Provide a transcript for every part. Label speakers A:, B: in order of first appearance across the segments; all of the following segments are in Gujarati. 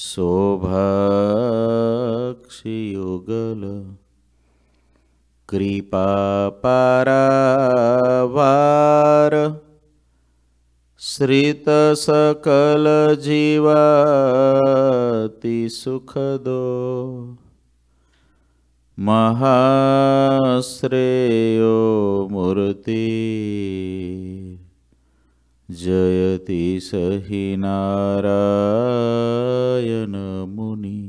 A: शोभक्षियुगल कृपापरावार पारावार श्रितसकल जीवाति सुखदो महाश्रेयो मूर्ति जयति स हि नारायणमुनि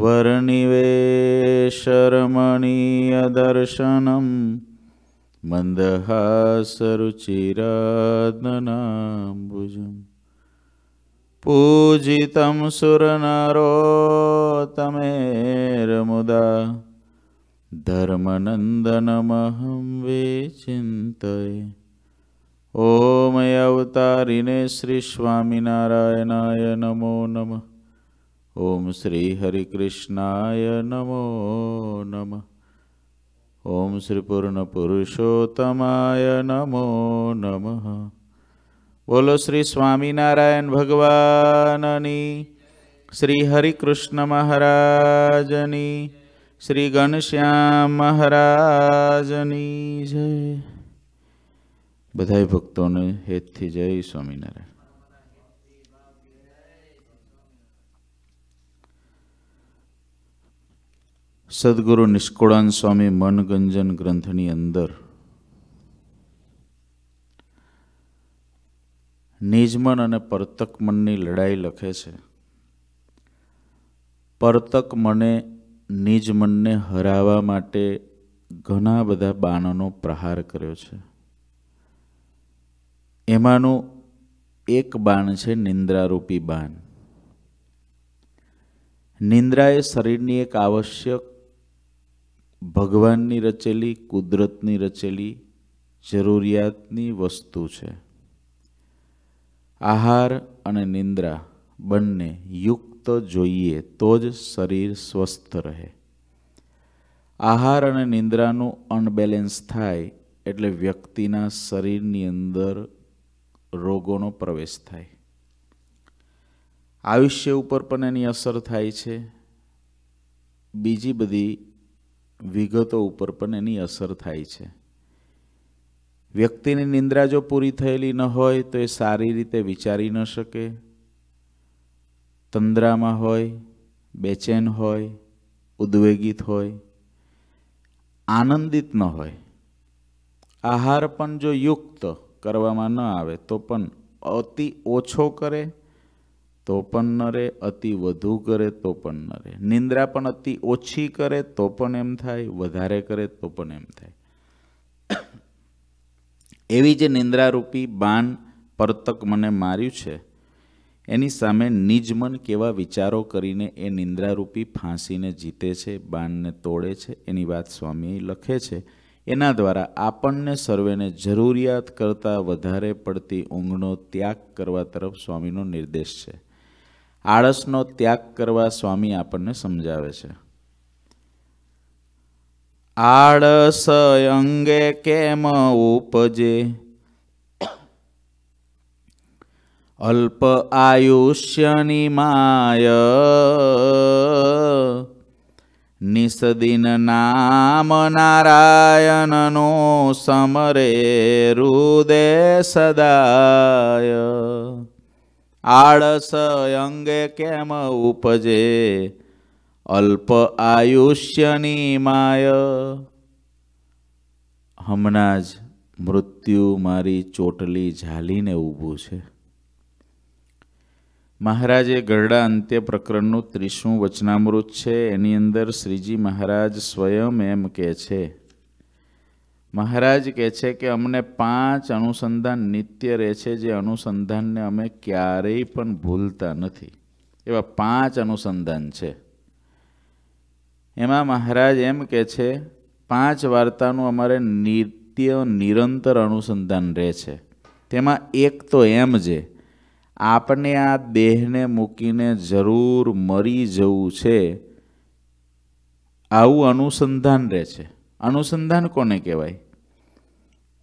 A: वरनिवेशरमणीयदर्शनं मन्दहा सरुचिरादनाम्बुजं पूजितं सुरनरोतमेर्मुदा धर्मनन्दनमहं विचिन्तये ઓમ અવતારીને શ્રી સ્વામિનારાયણાય નમો નમ ઓમ શ્રી હરિકૃષ્ણાય નમો નમ ઓમ શ્રી પૂર્ણ પુરુષોત્તમાય નમો નમ બોલો શ્રી સ્વામિનારાયણ ભગવાનની શ્રી હરિકૃષ્ણ મહારાજની શ્રી ઘનશ્યામ મહારાજની જય બધાય ભક્તોને હેતથી જય સ્વામિનારાયણ સદગુરુ નિષ્કુળાન સ્વામી મનગંજન ગ્રંથની અંદર નિજમન અને પરતક મનની લડાઈ લખે છે પરતક મને નિજમનને મનને હરાવવા માટે ઘણા બધા બાણોનો પ્રહાર કર્યો છે એમાંનું એક બાણ છે નિંદ્રારૂપી બાણ નિંદ્રા એ શરીરની એક આવશ્યક ભગવાનની રચેલી કુદરતની રચેલી જરૂરિયાતની વસ્તુ છે આહાર અને નિંદ્રા બંને યુક્ત જોઈએ તો જ શરીર સ્વસ્થ રહે આહાર અને નિંદ્રાનું અનબેલેન્સ થાય એટલે વ્યક્તિના શરીરની અંદર રોગોનો પ્રવેશ થાય આયુષ્ય ઉપર પણ એની અસર થાય છે બીજી બધી વિગતો ઉપર પણ એની અસર થાય છે વ્યક્તિની નિંદ્રા જો પૂરી થયેલી ન હોય તો એ સારી રીતે વિચારી ન શકે તંદ્રામાં હોય બેચેન હોય ઉદ્વેગિત હોય આનંદિત ન હોય આહાર પણ જો યુક્ત કરવામાં ન આવે તો પણ અતિ ઓછો કરે તો પણ ન રહે અતિ વધુ કરે તો પણ ન રહે નિંદ્રા પણ અતિ ઓછી કરે તો પણ એમ થાય વધારે કરે તો પણ એમ થાય એવી જે નિંદ્રારૂપી બાન પરતક મને માર્યું છે એની સામે નિજમન કેવા વિચારો કરીને એ નિંદ્રારૂપી ફાંસીને જીતે છે બાનને તોડે છે એની વાત સ્વામી લખે છે એના દ્વારા આપણને સર્વેને જરૂરિયાત કરતાં વધારે પડતી ઊંઘનો ત્યાગ કરવા તરફ સ્વામીનો નિર્દેશ છે આળસનો ત્યાગ કરવા સ્વામી આપણને સમજાવે છે આળસ અંગે કેમ ઉપજે અલ્પ આયુષ્યની માય નિસદિન નામ નારાયણનો સમરે રુદે સદાય આળસ અંગે કેમ ઉપજે અલ્પ આયુષ્યની માય હમણાં જ મૃત્યુ મારી ચોટલી ઝાલીને ઊભું છે મહારાજ એ ગરડા અંત્ય પ્રકરણનું ત્રીસું વચનામૃત છે એની અંદર શ્રીજી મહારાજ સ્વયં એમ કહે છે મહારાજ કહે છે કે અમને પાંચ અનુસંધાન નિત્ય રહે છે જે અનુસંધાનને અમે ક્યારેય પણ ભૂલતા નથી એવા પાંચ અનુસંધાન છે એમાં મહારાજ એમ કહે છે પાંચ વાર્તાનું અમારે નિત્ય નિરંતર અનુસંધાન રહે છે તેમાં એક તો એમ જે આપણે આ દેહને મૂકીને જરૂર મરી જવું છે આવું અનુસંધાન રહે છે અનુસંધાન કોને કહેવાય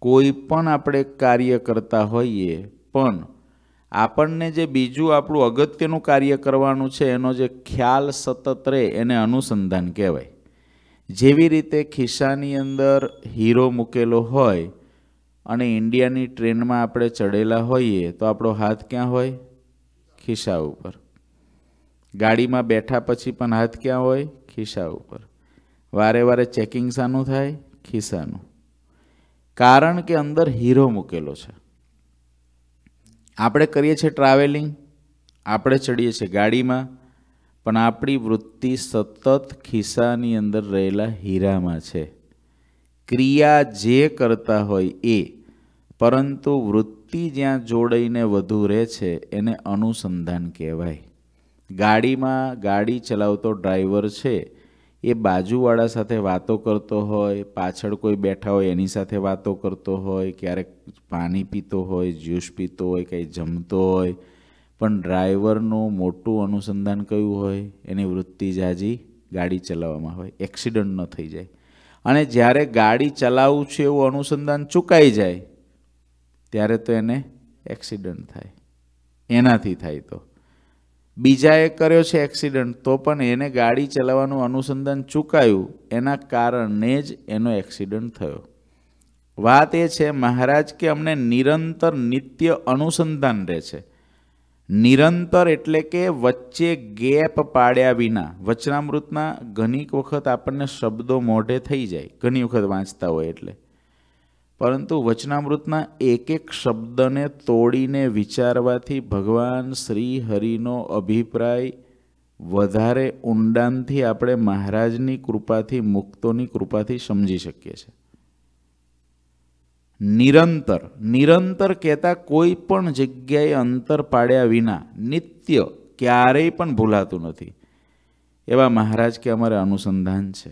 A: કોઈ પણ આપણે કાર્ય કરતા હોઈએ પણ આપણને જે બીજું આપણું અગત્યનું કાર્ય કરવાનું છે એનો જે ખ્યાલ સતત રહે એને અનુસંધાન કહેવાય જેવી રીતે ખિસ્સાની અંદર હીરો મૂકેલો હોય અને ઇન્ડિયાની ટ્રેનમાં આપણે ચડેલા હોઈએ તો આપણો હાથ ક્યાં હોય ખિસ્સા ઉપર ગાડીમાં બેઠા પછી પણ હાથ ક્યાં હોય ખિસ્સા ઉપર વારે વારે ચેકિંગ શાનું થાય ખિસ્સાનું કારણ કે અંદર હીરો મૂકેલો છે આપણે કરીએ છીએ ટ્રાવેલિંગ આપણે ચડીએ છીએ ગાડીમાં પણ આપણી વૃત્તિ સતત ખિસ્સાની અંદર રહેલા હીરામાં છે ક્રિયા જે કરતા હોય એ પરંતુ વૃત્તિ જ્યાં જોડાઈને વધુ રહે છે એને અનુસંધાન કહેવાય ગાડીમાં ગાડી ચલાવતો ડ્રાઈવર છે એ બાજુવાળા સાથે વાતો કરતો હોય પાછળ કોઈ બેઠા હોય એની સાથે વાતો કરતો હોય ક્યારેક પાણી પીતો હોય જ્યુસ પીતો હોય કંઈ જમતો હોય પણ ડ્રાઈવરનું મોટું અનુસંધાન કયું હોય એની વૃત્તિ જાજી ગાડી ચલાવવામાં હોય એક્સિડન્ટ ન થઈ જાય અને જ્યારે ગાડી ચલાવવું છે એવું અનુસંધાન ચૂકાઈ જાય ત્યારે તો એને એક્સિડન્ટ થાય એનાથી થાય તો બીજાએ કર્યો છે એક્સિડન્ટ તો પણ એને ગાડી ચલાવવાનું અનુસંધાન ચૂકાયું એના કારણે જ એનો એક્સિડન્ટ થયો વાત એ છે મહારાજ કે અમને નિરંતર નિત્ય અનુસંધાન રહે છે નિરંતર એટલે કે વચ્ચે ગેપ પાડ્યા વિના વચનામૃતના ઘણીક વખત આપણને શબ્દો મોઢે થઈ જાય ઘણી વખત વાંચતા હોય એટલે પરંતુ વચનામૃતના એક એક શબ્દને તોડીને વિચારવાથી ભગવાન શ્રી હરિનો અભિપ્રાય વધારે ઊંડાણથી આપણે મહારાજની કૃપાથી મુક્તોની કૃપાથી સમજી શકીએ છીએ નિરંતર નિરંતર કહેતા કોઈ પણ જગ્યાએ અંતર પાડ્યા વિના નિત્ય ક્યારેય પણ ભૂલાતું નથી એવા મહારાજ કે અમારે અનુસંધાન છે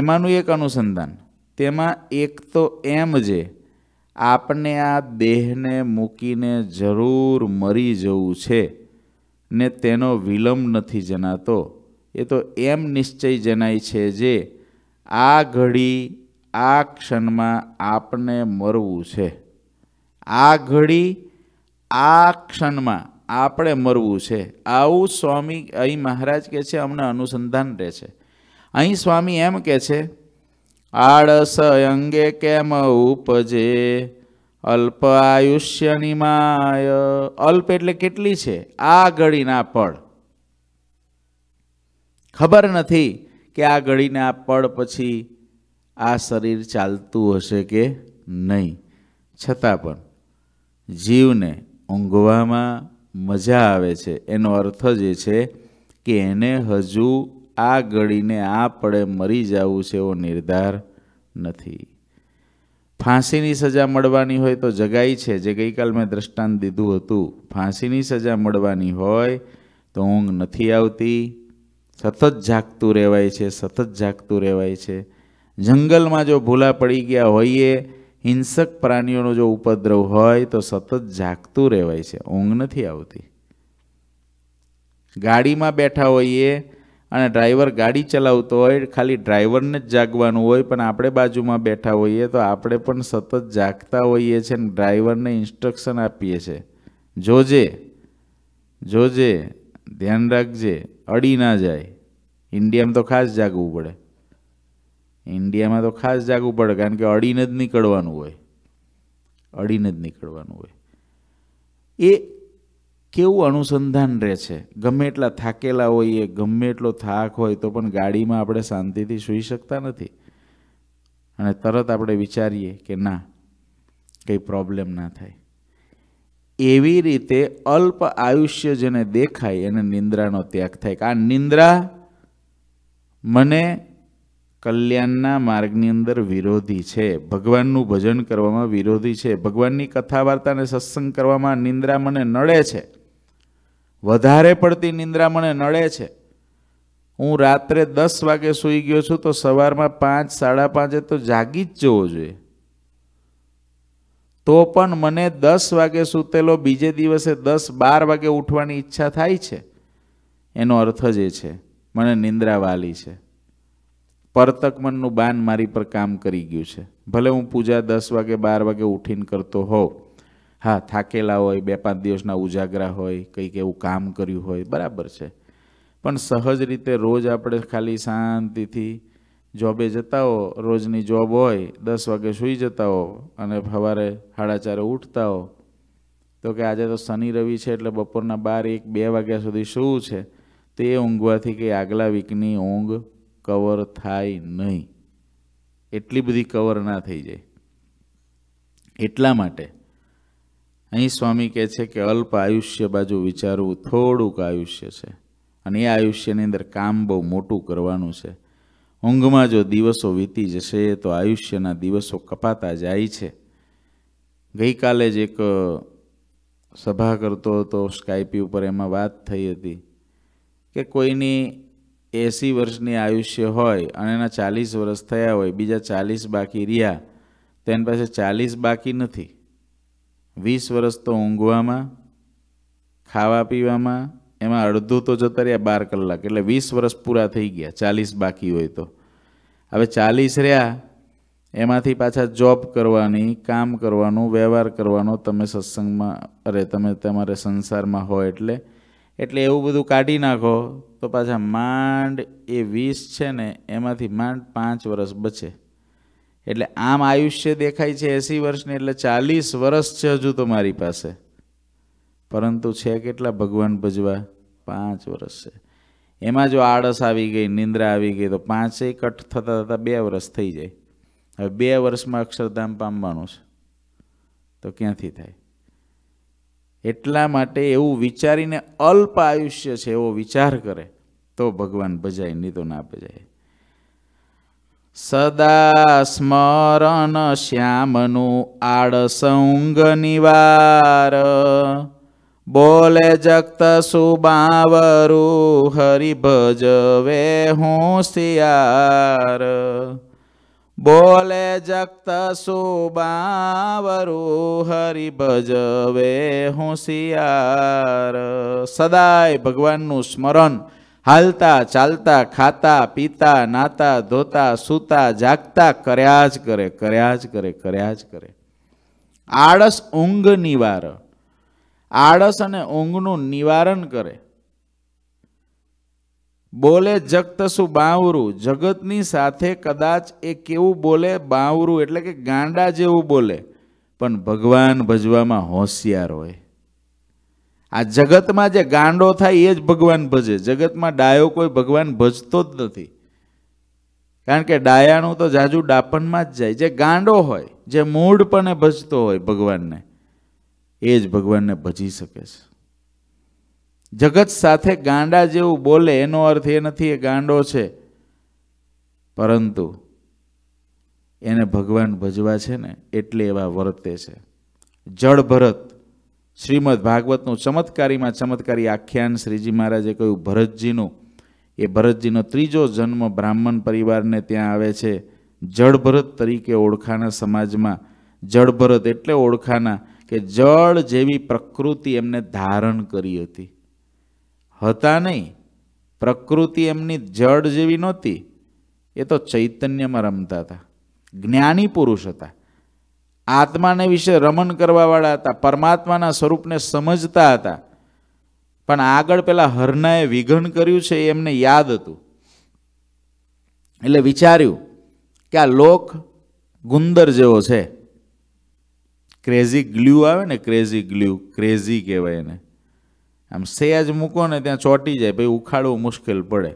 A: એમાંનું એક અનુસંધાન તેમાં એક તો એમ જે આપને આ દેહને મૂકીને જરૂર મરી જવું છે ને તેનો વિલંબ નથી જણાતો એ તો એમ નિશ્ચય જણાય છે જે આ ઘડી આ ક્ષણમાં આપને મરવું છે આ ઘડી આ ક્ષણમાં આપણે મરવું છે આવું સ્વામી અહીં મહારાજ કહે છે અમને અનુસંધાન રહે છે અહીં સ્વામી એમ કહે છે આળસ અંગે કેમ ઉપજે અલ્પ આયુષ્યની માય અલ્પ એટલે કેટલી છે આ ઘડીના પળ ખબર નથી કે આ ઘડીના પડ પછી આ શરીર ચાલતું હશે કે નહીં છતાં પણ જીવને ઊંઘવામાં મજા આવે છે એનો અર્થ જ એ છે કે એને હજુ આ ગળીને આ પડે મરી જવું છે એવો નિર્ધાર નથી ફાંસીની સજા મળવાની હોય તો જગાઈ છે જે ગઈકાલ મેં દ્રષ્ટાંત દીધું હતું ફાંસીની સજા મળવાની હોય તો ઊંઘ નથી આવતી સતત જાગતું રહેવાય છે સતત જાગતું રહેવાય છે જંગલમાં જો ભૂલા પડી ગયા હોઈએ હિંસક પ્રાણીઓનો જો ઉપદ્રવ હોય તો સતત જાગતું રહેવાય છે ઊંઘ નથી આવતી ગાડીમાં બેઠા હોઈએ અને ડ્રાઈવર ગાડી ચલાવતો હોય ખાલી ડ્રાઈવરને જ જાગવાનું હોય પણ આપણે બાજુમાં બેઠા હોઈએ તો આપણે પણ સતત જાગતા હોઈએ છીએ અને ડ્રાઈવરને ઇન્સ્ટ્રક્શન આપીએ છીએ જોજે જોજે ધ્યાન રાખજે અડી ના જાય ઇન્ડિયામાં તો ખાસ જાગવું પડે ઇન્ડિયામાં તો ખાસ જાગવું પડે કારણ કે અડીને જ નીકળવાનું હોય અડીને જ નીકળવાનું હોય એ કેવું અનુસંધાન રહે છે ગમે એટલા થાકેલા હોઈએ ગમે એટલો થાક હોય તો પણ ગાડીમાં આપણે શાંતિથી સૂઈ શકતા નથી અને તરત આપણે વિચારીએ કે ના કંઈ પ્રોબ્લેમ ના થાય એવી રીતે અલ્પ આયુષ્ય જેને દેખાય એને નિંદ્રાનો ત્યાગ થાય કે આ નિંદ્રા મને કલ્યાણના માર્ગની અંદર વિરોધી છે ભગવાનનું ભજન કરવામાં વિરોધી છે ભગવાનની કથા વાર્તાને સત્સંગ કરવામાં નિંદ્રા મને નડે છે વધારે પડતી નિંદ્રા મને નડે છે હું રાત્રે દસ વાગે સૂઈ ગયો છું તો સવારમાં પાંચ સાડા પાંચે તો જાગી જ જવો જોઈએ તો પણ મને દસ વાગે સૂતેલો બીજે દિવસે દસ બાર વાગે ઉઠવાની ઈચ્છા થાય છે એનો અર્થ જ એ છે મને નિંદ્રા વાલી છે પરતકમનનું બાન મારી પર કામ કરી ગયું છે ભલે હું પૂજા દસ વાગે બાર વાગે ઉઠીને કરતો હોઉં હા થાકેલા હોય બે પાંચ દિવસના ઉજાગરા હોય કંઈક એવું કામ કર્યું હોય બરાબર છે પણ સહજ રીતે રોજ આપણે ખાલી શાંતિથી જોબે જતા હો રોજની જોબ હોય દસ વાગે સૂઈ જતા હો અને સવારે સાડા ચારે ઉઠતા હો તો કે આજે તો શનિ રવિ છે એટલે બપોરના બાર એક બે વાગ્યા સુધી સૂવું છે તે ઊંઘવાથી કંઈ આગલા વીકની ઊંઘ કવર થાય નહીં એટલી બધી કવર ના થઈ જાય એટલા માટે અહીં સ્વામી કહે છે કે અલ્પ આયુષ્ય બાજુ વિચારવું થોડુંક આયુષ્ય છે અને એ આયુષ્યની અંદર કામ બહુ મોટું કરવાનું છે ઊંઘમાં જો દિવસો વીતી જશે તો આયુષ્યના દિવસો કપાતા જાય છે ગઈકાલે જ એક સભા કરતો હતો સ્કાયપી ઉપર એમાં વાત થઈ હતી કે કોઈની એંસી વર્ષની આયુષ્ય હોય અને એના ચાલીસ વર્ષ થયા હોય બીજા ચાલીસ બાકી રહ્યા તો એની પાસે ચાલીસ બાકી નથી વીસ વર્ષ તો ઊંઘવામાં ખાવા પીવામાં એમાં અડધું તો જતા રહ્યા બાર કલાક એટલે વીસ વર્ષ પૂરા થઈ ગયા ચાલીસ બાકી હોય તો હવે ચાલીસ રહ્યા એમાંથી પાછા જોબ કરવાની કામ કરવાનું વ્યવહાર કરવાનો તમે સત્સંગમાં અરે તમે તમારે સંસારમાં હો એટલે એટલે એવું બધું કાઢી નાખો તો પાછા માંડ એ વીસ છે ને એમાંથી માંડ પાંચ વર્ષ બચે એટલે આમ આયુષ્ય દેખાય છે એંસી વર્ષની એટલે ચાલીસ વર્ષ છે હજુ તો મારી પાસે પરંતુ છે કેટલા ભગવાન ભજવા પાંચ વર્ષ છે એમાં જો આળસ આવી ગઈ નિંદ્રા આવી ગઈ તો પાંચેય કટ થતાં થતાં બે વર્ષ થઈ જાય હવે બે વર્ષમાં અક્ષરધામ પામવાનું છે તો ક્યાંથી થાય એટલા માટે એવું વિચારીને અલ્પ આયુષ્ય છે એવો વિચાર કરે તો ભગવાન ભજાય નહીં તો ના ભજાય સદા સ્મરણ શ્યામનું આડસંગ નિવાર બોલે જગત સુબાવરું હરિભજવે શિયાર બોલે જગત સુબાવરું હરિ ભજવે હોશિયાર સદાય ભગવાનનું સ્મરણ હાલતા ચાલતા ખાતા પીતા નાતા ધોતા સૂતા જાગતા કર્યા જ કરે કર્યા જ કરે કર્યા જ કરે આળસ ઊંઘ નિવાર આળસ અને ઊંઘનું નિવારણ કરે બોલે જગતસુ બાવરું જગતની સાથે કદાચ એ કેવું બોલે બાવરું એટલે કે ગાંડા જેવું બોલે પણ ભગવાન ભજવામાં હોશિયાર હોય આ જગતમાં જે ગાંડો થાય એ જ ભગવાન ભજે જગતમાં ડાયો કોઈ ભગવાન ભજતો જ નથી કારણ કે ડાયાનું તો જાજુ ડાપણમાં જ જાય જે ગાંડો હોય જે મૂળપણે ભજતો હોય ભગવાનને એ જ ભગવાનને ભજી શકે છે જગત સાથે ગાંડા જેવું બોલે એનો અર્થ એ નથી એ ગાંડો છે પરંતુ એને ભગવાન ભજવા છે ને એટલે એવા વર્તે છે જળ ભરત શ્રીમદ ભાગવતનું ચમત્કારીમાં ચમત્કારી આખ્યાન શ્રીજી મહારાજે કહ્યું ભરતજીનું એ ભરતજીનો ત્રીજો જન્મ બ્રાહ્મણ પરિવારને ત્યાં આવે છે જળ ભરત તરીકે ઓળખાના સમાજમાં જળભરત એટલે ઓળખાના કે જળ જેવી પ્રકૃતિ એમને ધારણ કરી હતી હતા નહીં પ્રકૃતિ એમની જડ જેવી નહોતી એ તો ચૈતન્યમાં રમતા હતા જ્ઞાની પુરુષ હતા આત્માને વિશે રમણ કરવાવાળા હતા પરમાત્માના સ્વરૂપને સમજતા હતા પણ આગળ પેલા હરનાએ વિઘન કર્યું છે એ એમને યાદ હતું એટલે વિચાર્યું કે આ લોક ગુંદર જેવો છે ક્રેઝી ગ્લ્યુ આવે ને ક્રેઝી ગ્લ્યુ ક્રેઝી કહેવાય એને આમ સેજ મૂકો ને ત્યાં ચોંટી જાય ભાઈ ઉખાડવું મુશ્કેલ પડે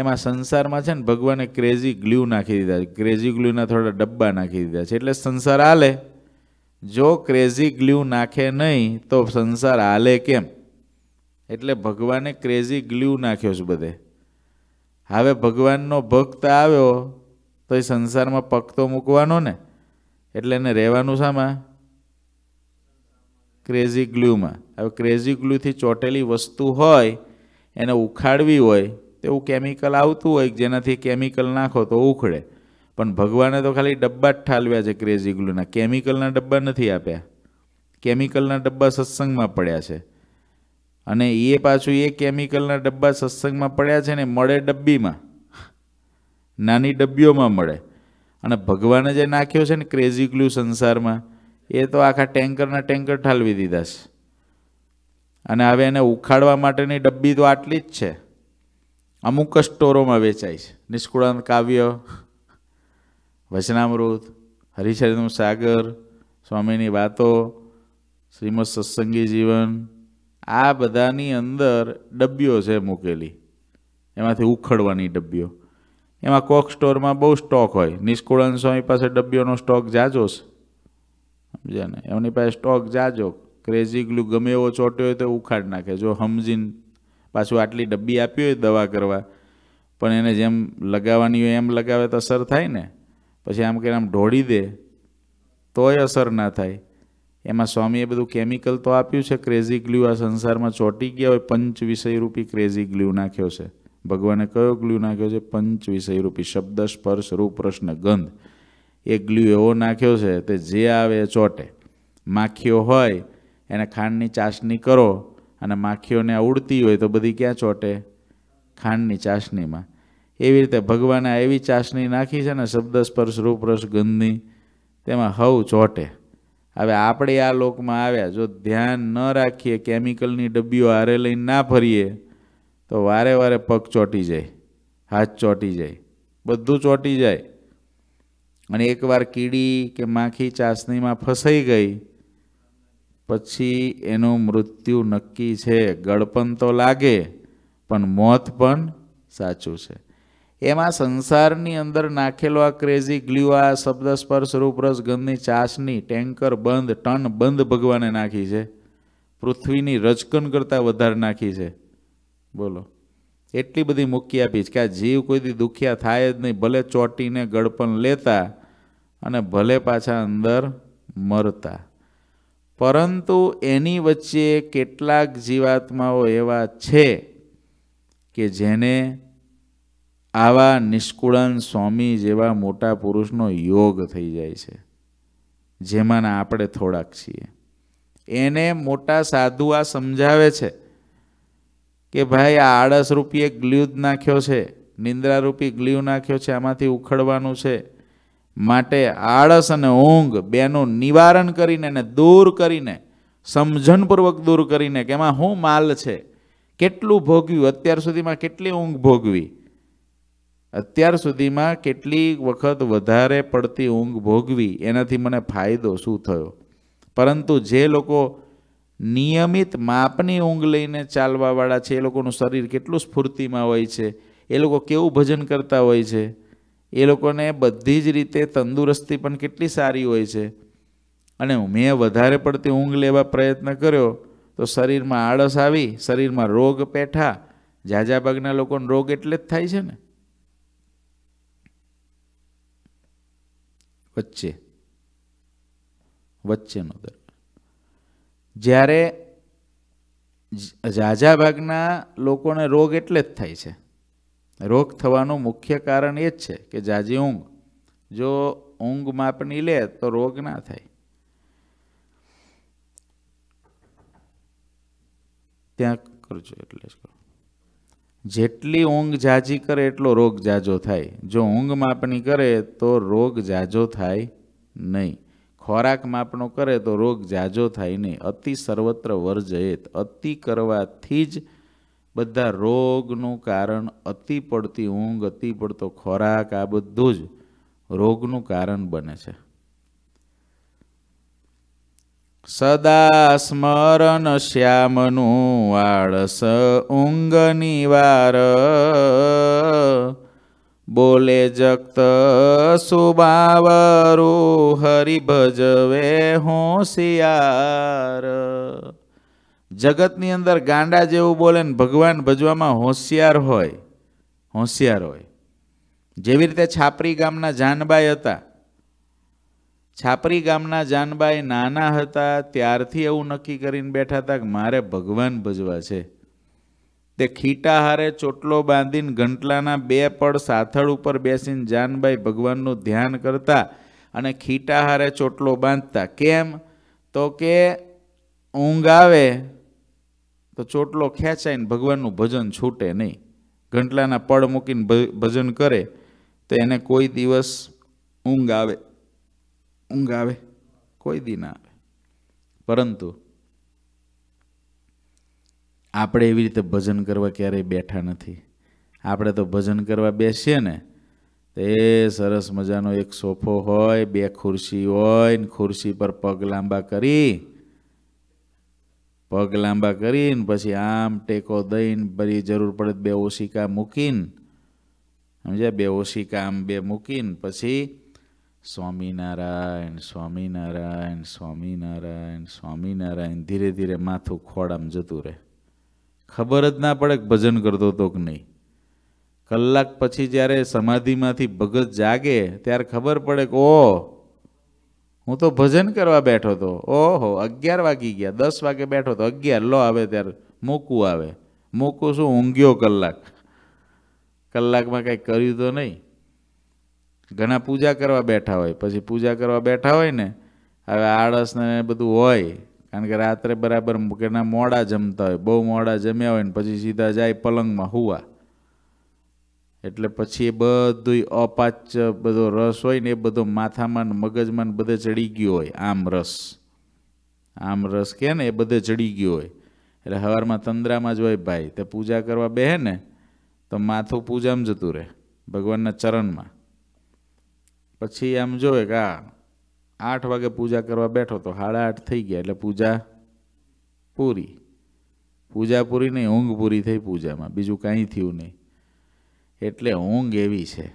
A: એમાં સંસારમાં છે ને ભગવાને ક્રેઝી ગ્લ્યુ નાખી દીધા છે ક્રેઝી ગ્લુના થોડા ડબ્બા નાખી દીધા છે એટલે સંસાર હાલે જો ક્રેઝી ગ્લ્યુ નાખે નહીં તો સંસાર હાલે કેમ એટલે ભગવાને ક્રેઝી ગ્લ્યુ નાખ્યો છે બધે હવે ભગવાનનો ભક્ત આવ્યો તો એ સંસારમાં પગ મૂકવાનો ને એટલે એને રહેવાનું શામાં ક્રેઝી ગ્લુમાં હવે ક્રેઝી ગ્લુથી ચોટેલી વસ્તુ હોય એને ઉખાડવી હોય તેવું કેમિકલ આવતું હોય જેનાથી કેમિકલ નાખો તો ઉખડે પણ ભગવાને તો ખાલી ડબ્બા જ ઠાલવ્યા છે ક્રેઝી ગ્લુના કેમિકલના ડબ્બા નથી આપ્યા કેમિકલના ડબ્બા સત્સંગમાં પડ્યા છે અને એ પાછું એ કેમિકલના ડબ્બા સત્સંગમાં પડ્યા છે ને મળે ડબ્બીમાં નાની ડબ્બીઓમાં મળે અને ભગવાને જે નાખ્યો છે ને ક્રેઝી ગ્લુ સંસારમાં એ તો આખા ટેન્કરના ટેન્કર ઠાલવી દીધા છે અને હવે એને ઉખાડવા માટેની ડબ્બી તો આટલી જ છે અમુક જ સ્ટોરોમાં વેચાય છે નિષ્કુળાંત કાવ્ય વચનામૃત હરિચરનું સાગર સ્વામીની વાતો શ્રીમદ સત્સંગી જીવન આ બધાની અંદર ડબ્બીઓ છે મૂકેલી એમાંથી ઉખડવાની ડબ્બીઓ એમાં કોક સ્ટોરમાં બહુ સ્ટોક હોય નિષ્કુળાંત સ્વામી પાસે ડબ્બીઓનો સ્ટોક જાજો છે સમજ્યા ને એમની પાસે સ્ટોક જાજો ક્રેઝી ગ્લુ ગમે એવો ચોટ્યો હોય તો ઉખાડ નાખે જો સમજીને પાછું આટલી ડબ્બી આપી હોય દવા કરવા પણ એને જેમ લગાવવાની હોય એમ લગાવે તો અસર થાય ને પછી આમ કે આમ ઢોળી દે તોય અસર ના થાય એમાં સ્વામીએ બધું કેમિકલ તો આપ્યું છે ક્રેઝી ગ્લુ આ સંસારમાં ચોંટી ગયા હોય પંચ વિષય રૂપી ક્રેઝી ગ્લુ નાખ્યો છે ભગવાને કયો ગ્લુ નાખ્યો છે પંચ વિષય રૂપી શબ્દ સ્પર્શ રૂપ પ્રશ્ન ગંધ એક ગ્લુ એવો નાખ્યો છે તે જે આવે એ ચોટે માખીઓ હોય એને ખાંડની ચાસણી કરો અને માખીઓને ઉડતી હોય તો બધી ક્યાં ચોટે ખાંડની ચાસણીમાં એવી રીતે ભગવાને એવી ચાસણી નાખી છે ને શબ્દ સ્પર્શ રૂપરસ ગંધની તેમાં હવ ચોટે હવે આપણે આ લોકમાં આવ્યા જો ધ્યાન ન રાખીએ કેમિકલની ડબ્બીઓ હારે લઈને ના ફરીએ તો વારે વારે પગ ચોટી જાય હાથ ચોટી જાય બધું ચોટી જાય અને એકવાર કીડી કે માખી ચાસણીમાં ફસાઈ ગઈ પછી એનું મૃત્યુ નક્કી છે ગળપણ તો લાગે પણ મોત પણ સાચું છે એમાં સંસારની અંદર નાખેલો આ ક્રેઝી ગ્લ્યુ આ શબ્દ સ્પર્શ રૂપરસ ગંધની ચાસની ટેન્કર બંધ ટન બંધ ભગવાને નાખી છે પૃથ્વીની રજકન કરતાં વધારે નાખી છે બોલો એટલી બધી મૂકી આપી છે કે આ જીવ કોઈથી દુખિયા થાય જ નહીં ભલે ચોટીને ગળપણ લેતા અને ભલે પાછા અંદર મરતા પરંતુ એની વચ્ચે કેટલાક જીવાત્માઓ એવા છે કે જેને આવા નિષ્કુળન સ્વામી જેવા મોટા પુરુષનો યોગ થઈ જાય છે જેમાંના આપણે થોડાક છીએ એને મોટા સાધુ આ સમજાવે છે કે ભાઈ આ આળસ રૂપીએ ગ્લ્યુદ નાખ્યો છે નિંદ્રારૂપી ગ્લ્યુ નાખ્યો છે આમાંથી ઉખડવાનું છે માટે આળસ અને ઊંઘ બેનું નિવારણ કરીને એને દૂર કરીને સમજણપૂર્વક દૂર કરીને કે એમાં શું માલ છે કેટલું ભોગવ્યું અત્યાર સુધીમાં કેટલી ઊંઘ ભોગવી અત્યાર સુધીમાં કેટલી વખત વધારે પડતી ઊંઘ ભોગવી એનાથી મને ફાયદો શું થયો પરંતુ જે લોકો નિયમિત માપની ઊંઘ લઈને ચાલવાવાળા છે એ લોકોનું શરીર કેટલું સ્ફૂર્તિમાં હોય છે એ લોકો કેવું ભજન કરતા હોય છે એ લોકોને બધી જ રીતે તંદુરસ્તી પણ કેટલી સારી હોય છે અને મેં વધારે પડતી ઊંઘ લેવા પ્રયત્ન કર્યો તો શરીરમાં આળસ આવી શરીરમાં રોગ પેઠા ઝાઝાભાગના લોકોને રોગ એટલે જ થાય છે ને વચ્ચે વચ્ચેનો દર જ્યારે ઝાઝાભાગના લોકોને રોગ એટલે જ થાય છે રોગ થવાનું મુખ્ય કારણ એ જ છે કે જાજી ઊંઘ જો ઊંઘ માપની લે તો રોગ ના થાય ત્યાં કરજો એટલે જેટલી ઊંઘ જાજી કરે એટલો રોગ જાજો થાય જો ઊંઘ માપની કરે તો રોગ જાજો થાય નહીં ખોરાક માપનો કરે તો રોગ જાજો થાય નહીં અતિ સર્વત્ર વર્જયેત અતિ કરવાથી જ બધા રોગનું કારણ અતિ પડતી ઊંઘ અતિ પડતો ખોરાક આ બધું જ રોગનું કારણ બને છે સદા સ્મરણ શ્યામનું આળસ ઊંઘ નિવાર બોલે જગત સુબાવરો હરિભજવે શિયાર જગતની અંદર ગાંડા જેવું બોલે ને ભગવાન ભજવામાં હોશિયાર હોય હોશિયાર હોય જેવી રીતે છાપરી ગામના જાનબાઈ હતા છાપરી ગામના જાનબાઈ નાના હતા ત્યારથી એવું નક્કી કરીને બેઠા હતા કે મારે ભગવાન ભજવા છે તે ખીટા હારે ચોટલો બાંધીને ઘંટલાના બે પડ સાથળ ઉપર બેસીને જાનબાઈ ભગવાનનું ધ્યાન કરતા અને ખીટા હારે ચોટલો બાંધતા કેમ તો કે ઊંઘ આવે તો ચોટલો ખેંચાઈને ભગવાનનું ભજન છૂટે નહીં ઘંટલાના પળ મૂકીને ભજન કરે તો એને કોઈ દિવસ ઊંઘ આવે ઊંઘ આવે કોઈ દી ના આવે પરંતુ આપણે એવી રીતે ભજન કરવા ક્યારેય બેઠા નથી આપણે તો ભજન કરવા બેસીએ ને તો એ સરસ મજાનો એક સોફો હોય બે ખુરશી હોય ને ખુરશી પર પગ લાંબા કરી પગ લાંબા કરીને પછી આમ ટેકો દઈને પછી જરૂર પડે બે ઓશિકા મૂકીને સમજ્યા બે ઓશિકા આમ બે મૂકીને પછી સ્વામિનારાયણ સ્વામિનારાયણ સ્વામિનારાયણ સ્વામિનારાયણ ધીરે ધીરે માથું ખોડામાં જતું રહે ખબર જ ના પડે કે ભજન કરતો હતો કે નહીં કલાક પછી જ્યારે સમાધિમાંથી ભગત જાગે ત્યારે ખબર પડે કે ઓ હું તો ભજન કરવા બેઠો હતો ઓહો અગિયાર વાગી ગયા દસ વાગે બેઠો હતો અગિયાર લો આવે ત્યારે મૂકવું આવે મૂકું શું ઊંઘ્યો કલાક કલાકમાં કાંઈ કર્યું તો નહીં ઘણા પૂજા કરવા બેઠા હોય પછી પૂજા કરવા બેઠા હોય ને હવે આળસને બધું હોય કારણ કે રાત્રે બરાબર ઘણા મોડા જમતા હોય બહુ મોડા જમ્યા હોય ને પછી સીધા જાય પલંગમાં હુવા એટલે પછી એ બધું અપાચ્ય બધો રસ હોય ને એ બધો માથામાં મગજમાં બધે ચડી ગયો હોય આમ રસ આમ રસ કહે ને એ બધે ચડી ગયો હોય એટલે સવારમાં તંદ્રામાં જ હોય ભાઈ તો પૂજા કરવા બેહે ને તો માથું પૂજામાં જતું રહે ભગવાનના ચરણમાં પછી આમ જોવે કે આ આઠ વાગે પૂજા કરવા બેઠો તો સાડા આઠ થઈ ગયા એટલે પૂજા પૂરી પૂજા પૂરી નહીં ઊંઘ પૂરી થઈ પૂજામાં બીજું કાંઈ થયું નહીં એટલે ઊંઘ એવી છે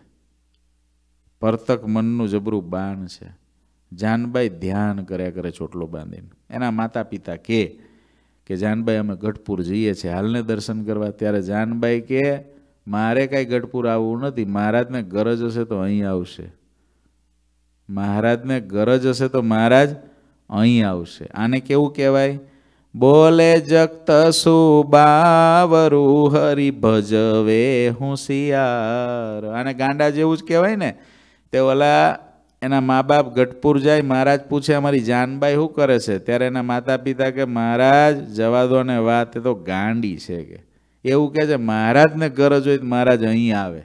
A: પરતક મનનું જબરું બાણ છે જાનબાઈ ધ્યાન કર્યા કરે ચોટલો બાંધીને એના માતા પિતા કે કે જાનબાઈ અમે ગઢપુર જઈએ છીએ હાલને દર્શન કરવા ત્યારે જાનબાઈ કે મારે કાંઈ ગઢપુર આવવું નથી મહારાજને ગરજ હશે તો અહીં આવશે મહારાજને ગરજ હશે તો મહારાજ અહીં આવશે આને કેવું કહેવાય બોલે જગત સુબાવરું હરિ ભજવે હું શિયાર આને ગાંડા જેવું જ કહેવાય ને તે ઓલા એના મા બાપ ગઢપુર જાય મહારાજ પૂછે અમારી જાનબાઈ શું કરે છે ત્યારે એના માતા પિતા કે મહારાજ જવા દો ને વાત એ તો ગાંડી છે કે એવું કહે છે મહારાજને ગરજ હોય તો મહારાજ અહીં આવે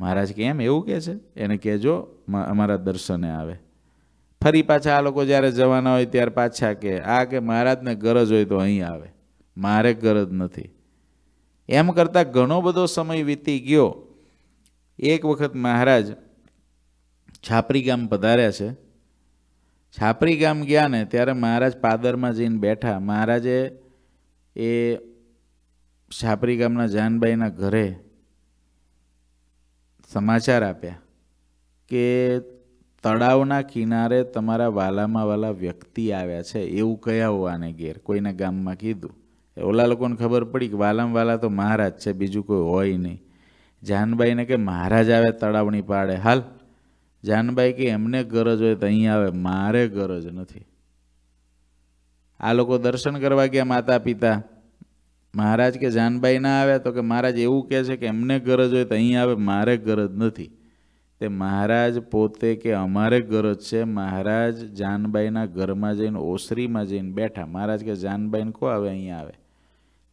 A: મહારાજ કે એમ એવું કહે છે એને કહેજો અમારા દર્શને આવે ફરી પાછા આ લોકો જ્યારે જવાના હોય ત્યારે પાછા કે આ કે મહારાજને ગરજ હોય તો અહીં આવે મારે ગરજ નથી એમ કરતાં ઘણો બધો સમય વીતી ગયો એક વખત મહારાજ છાપરી ગામ પધાર્યા છે છાપરી ગામ ગયા ને ત્યારે મહારાજ પાદરમાં જઈને બેઠા મહારાજે એ છાપરી ગામના જાનબાઈના ઘરે સમાચાર આપ્યા કે તળાવના કિનારે તમારા વાલામાં વાલા વ્યક્તિ આવ્યા છે એવું કયા હોવાને ઘેર કોઈને ગામમાં કીધું ઓલા લોકોને ખબર પડી કે વાલામાં વાલા તો મહારાજ છે બીજું કોઈ હોય નહીં જાનબાઈને કે મહારાજ આવે તળાવની પાડે હાલ જાનબાઈ કે એમને ગરજ હોય તો અહીં આવે મારે ગરજ નથી આ લોકો દર્શન કરવા ગયા માતા પિતા મહારાજ કે જાનબાઈ ના આવ્યા તો કે મહારાજ એવું કહે છે કે એમને ગરજ હોય તો અહીં આવે મારે ગરજ નથી તે મહારાજ પોતે કે અમારે ગરજ છે મહારાજ જાનબાઈના ઘરમાં જઈને ઓસરીમાં જઈને બેઠા મહારાજ કે જાનબાઈને કો આવે અહીંયા આવે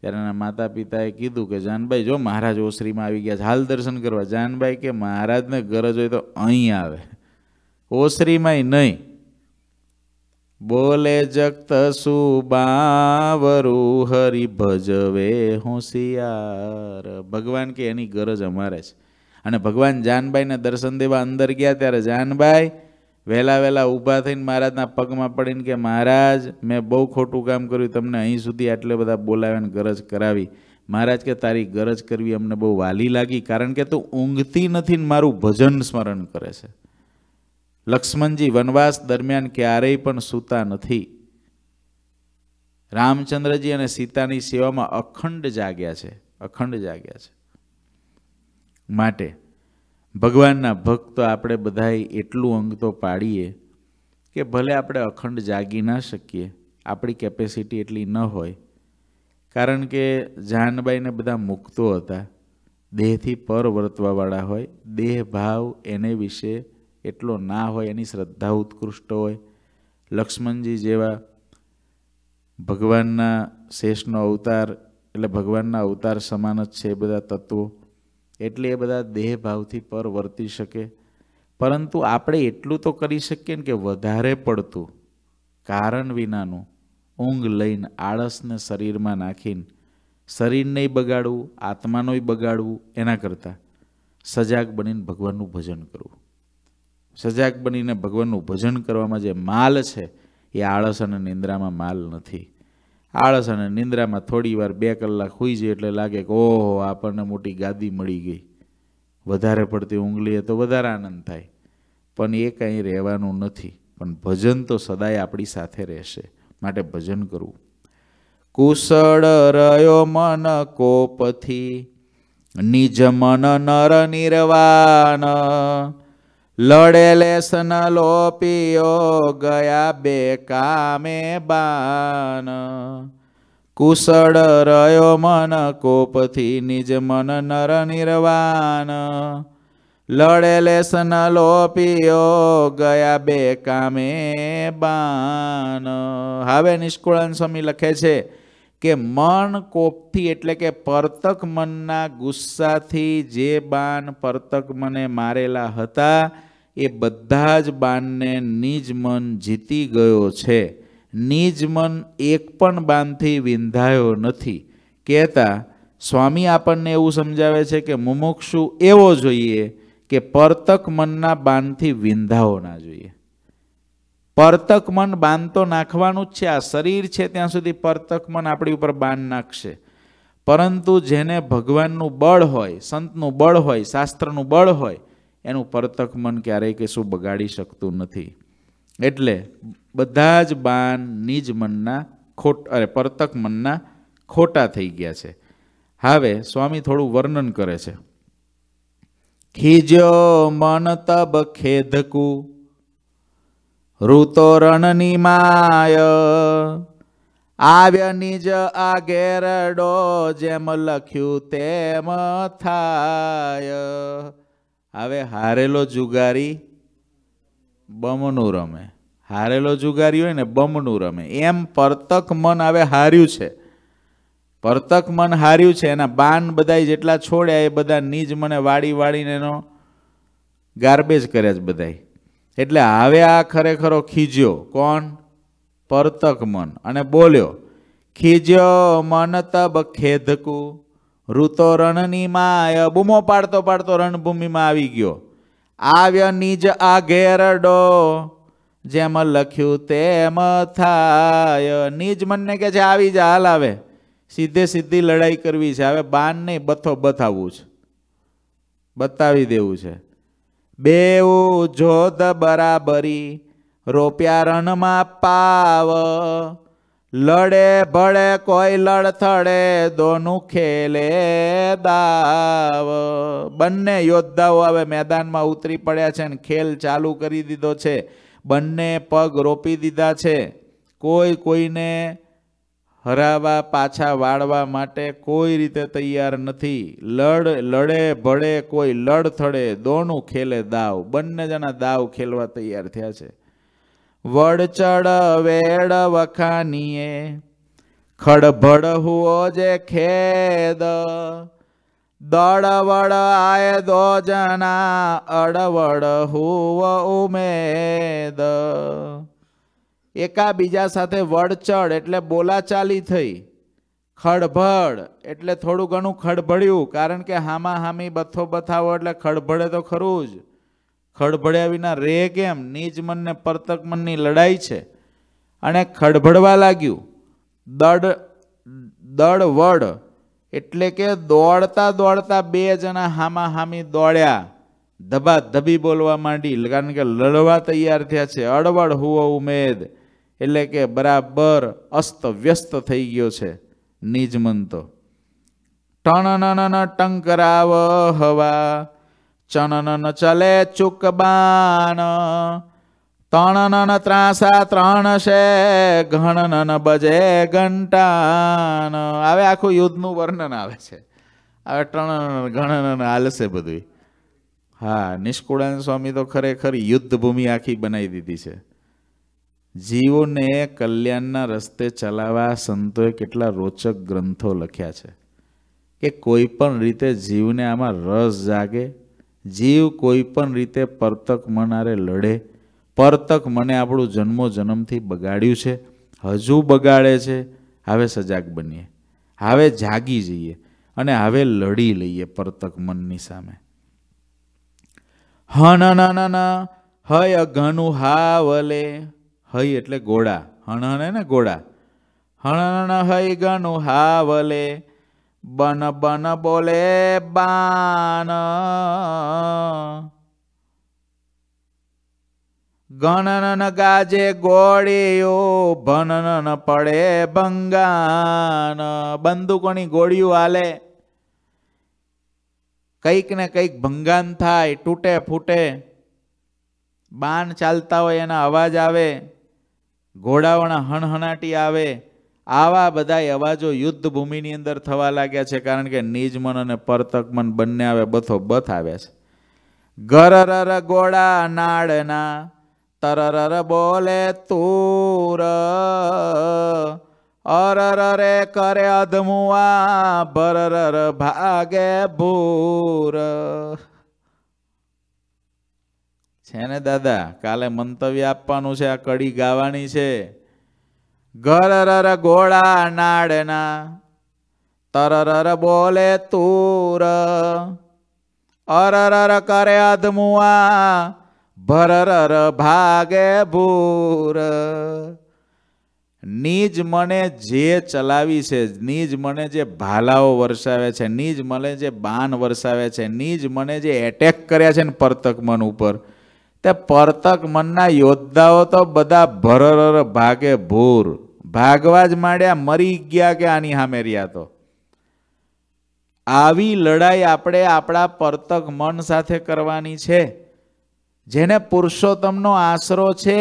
A: ત્યારે એના માતા પિતાએ કીધું કે જાનબાઈ જો મહારાજ ઓસરીમાં આવી ગયા છે હાલ દર્શન કરવા જાનબાઈ કે મહારાજને ગરજ હોય તો અહીં આવે ઓસરીમાંય નહીં બોલે જગત સુબાવરુ હરિ ભજવે હોશિયાર ભગવાન કે એની ગરજ અમારે છે અને ભગવાન જાનબાઈને દર્શન દેવા અંદર ગયા ત્યારે જાનબાઈ વહેલા વહેલા ઊભા થઈને મહારાજના પગમાં પડીને કે મહારાજ મેં બહુ ખોટું કામ કર્યું તમને અહીં સુધી આટલે બધા બોલાવીને ગરજ કરાવી મહારાજ કે તારી ગરજ કરવી અમને બહુ વાલી લાગી કારણ કે તું ઊંઘતી નથી ને મારું ભજન સ્મરણ કરે છે લક્ષ્મણજી વનવાસ દરમિયાન ક્યારેય પણ સૂતા નથી રામચંદ્રજી અને સીતાની સેવામાં અખંડ જાગ્યા છે અખંડ જાગ્યા છે માટે ભગવાનના ભક્ત આપણે બધાએ એટલું અંગ તો પાડીએ કે ભલે આપણે અખંડ જાગી ના શકીએ આપણી કેપેસિટી એટલી ન હોય કારણ કે જાનબાઈને બધા મૂકતો હતા દેહથી પર વર્તવાવાળા હોય દેહ ભાવ એને વિશે એટલો ના હોય એની શ્રદ્ધા ઉત્કૃષ્ટ હોય લક્ષ્મણજી જેવા ભગવાનના શેષનો અવતાર એટલે ભગવાનના અવતાર સમાન જ છે બધા તત્વો એટલે એ બધા દેહભાવથી પર વર્તી શકે પરંતુ આપણે એટલું તો કરી શકીએ ને કે વધારે પડતું કારણ વિનાનું ઊંઘ લઈને આળસને શરીરમાં નાખીને શરીરને બગાડવું આત્માનોય બગાડવું એના કરતાં સજાગ બનીને ભગવાનનું ભજન કરવું સજાગ બનીને ભગવાનનું ભજન કરવામાં જે માલ છે એ આળસ અને નિંદ્રામાં માલ નથી આળસ અને નિંદ્રામાં થોડી વાર બે કલાક હોઈ જાય એટલે લાગે કે ઓહો આપણને મોટી ગાદી મળી ગઈ વધારે પડતી ઊંઘલીએ તો વધારે આનંદ થાય પણ એ કાંઈ રહેવાનું નથી પણ ભજન તો સદાય આપણી સાથે રહેશે માટે ભજન કરવું કુશળ રહ્યો મન કોપથી નિજ મન નર નિર્વાણ લડેલે લોપીઓ ગયા બે કામે બાન કુશળ રયો મન કોપથી નિજ મન નર નિર્વાન લડેલે સનલો પિયો ગયા બે કામે બાન હવે નિષ્કુળાન સ્વામી લખે છે કે મન કોપથી એટલે કે પરતક મનના ગુસ્સાથી જે બાન પરતક મને મારેલા હતા એ બધા જ બાણને નિજ મન જીતી ગયો છે નિજ મન એક પણ બાણથી વિંધાયો નથી કહેતા સ્વામી આપણને એવું સમજાવે છે કે મુમુક્ષુ એવો જોઈએ કે પરતક મનના બાંધથી વિંધાવો ના જોઈએ પરતક મન બાંધ તો નાખવાનું જ છે આ શરીર છે ત્યાં સુધી પરતક મન આપણી ઉપર બાંધ નાખશે પરંતુ જેને ભગવાનનું બળ હોય સંતનું બળ હોય શાસ્ત્રનું બળ હોય એનું પરતક મન ક્યારેય કશું બગાડી શકતું નથી એટલે બધા જ બાન નિજ મનના ખોટ અરે પરતક મનના ખોટા થઈ ગયા છે હવે સ્વામી થોડું વર્ણન કરે છે ખીજો મન તબ ખેધકું ઋતો રણની માય આવ્યા નિજ આગેરડો જેમ લખ્યું તેમ થાય હવે હારેલો જુગારી બમનું રમે હારેલો જુગારી હોય ને બમનું રમે એમ પરતક મન હવે હાર્યું છે પરતક મન હાર્યું છે એના બાન બધાય જેટલા છોડ્યા એ બધા નીજ મને વાળી વાળીને એનો ગાર્બેજ કર્યા છે બધાય એટલે હવે આ ખરેખરો ખીજ્યો કોણ પરતક મન અને બોલ્યો ખીજ્યો મન તબ ખેધકું ઋતો રણની માય બૂમો પાડતો પાડતો રણભૂમિમાં આવી ગયો આવ્ય નિજ આ ઘેરડો જેમ લખ્યું તેમ થાય નિજ મનને કે છે આવી જા હાલ આવે સીધે સીધી લડાઈ કરવી છે હવે બાન નહીં બથો બતાવવું છે બતાવી દેવું છે બેઉ જોધ બરાબરી રોપ્યા રણમાં પાવ લડે ભળે કોઈ લડથડે દોનું ખેલે દાવ બંને યોદ્ધાઓ હવે મેદાનમાં ઉતરી પડ્યા છે અને ખેલ ચાલુ કરી દીધો છે બંને પગ રોપી દીધા છે કોઈ કોઈને હરાવા પાછા વાળવા માટે કોઈ રીતે તૈયાર નથી લડ લડે ભળે કોઈ લડથડે દોનું ખેલે દાવ બંને જણા દાવ ખેલવા તૈયાર થયા છે વડચડ વેડ વખાનીએ ખડભડ હુઓ જે ખેદ દડવડ આય દો જના અડવડ હુવ ઉમેદ એકાબીજા સાથે વડચડ એટલે બોલાચાલી થઈ ખડભડ એટલે થોડું ઘણું ખડભડ્યું કારણ કે હામા હામી બથો બથાવો એટલે ખડભડે તો ખરું જ ખડભડ્યા વિના રે કેમ નીજ મન ને પરતક મનની લડાઈ છે અને ખડભડવા લાગ્યું દડ દડ વડ એટલે કે દોડતા દોડતા બે જણા હામા હામી દોડ્યા ધબા ધબી બોલવા માંડી કારણ કે લડવા તૈયાર થયા છે અડવડ હુઓ ઉમેદ એટલે કે બરાબર અસ્ત વ્યસ્ત થઈ ગયો છે નિજમન તો ટણ ટંકરાવ હવા ચણન ચલે ચુકબાન તણનન ત્રાસા ત્રણ છે ઘણનન બજે ઘંટાન આવે આખું યુદ્ધનું વર્ણન આવે છે હવે ત્રણનન ઘણનન હાલશે બધું હા નિષ્કુળાન સ્વામી તો ખરેખર યુદ્ધ ભૂમિ આખી બનાવી દીધી છે જીવોને કલ્યાણના રસ્તે ચલાવવા સંતોએ કેટલા રોચક ગ્રંથો લખ્યા છે કે કોઈ પણ રીતે જીવને આમાં રસ જાગે જીવ કોઈ પણ રીતે પરતક મનારે લડે પરતક મને આપણું જન્મો જન્મથી બગાડ્યું છે હજુ બગાડે છે હવે સજાગ બનીએ હવે જાગી જઈએ અને હવે લડી લઈએ પરતક મનની સામે હ ના ના ના ના હય અઘનું હા વલે હય એટલે ગોળા હણ હણે ને ગોળા હણણ હય ગણું વલે બન બન બોલે બાન ગણન ગાજે ગોળીઓ ભનન પડે ભંગાન બંદૂકોની ગોળીઓ આલે કંઈક ને કંઈક ભંગાન થાય તૂટે ફૂટે બાન ચાલતા હોય એના અવાજ આવે ઘોડાઓના હણહણાટી આવે આવા બધા અવાજો યુદ્ધ ભૂમિની અંદર થવા લાગ્યા છે કારણ કે નિજમન અને પરતકમન બંને આવે બથો બથ આવ્યા છે ગરરર ગોળા નાડના તરરર બોલે તૂર અરરરે કરે અધમુઆ ભરરર ભાગે ભૂર છે ને દાદા કાલે મંતવ્ય આપવાનું છે આ કડી ગાવાની છે ગરરર ગોળા નાડના તરરર બોલે તૂર અરરર કરે અધમુઆ ભરરર ભાગે ભૂર નીજ મને જે ચલાવી છે નીજ મને જે ભાલાઓ વરસાવે છે નીજ મને જે બાન વરસાવે છે નીજ મને જે એટેક કર્યા છે ને પરતક મન ઉપર તે પરતક મનના યોદ્ધાઓ તો બધા ભરરર ભાગે ભૂર ભાગવા જ માંડ્યા મરી ગયા કે આની સામે રહ્યા તો આવી લડાઈ આપણે આપણા પરતક મન સાથે કરવાની છે જેને પુરુષોત્તમનો આશરો છે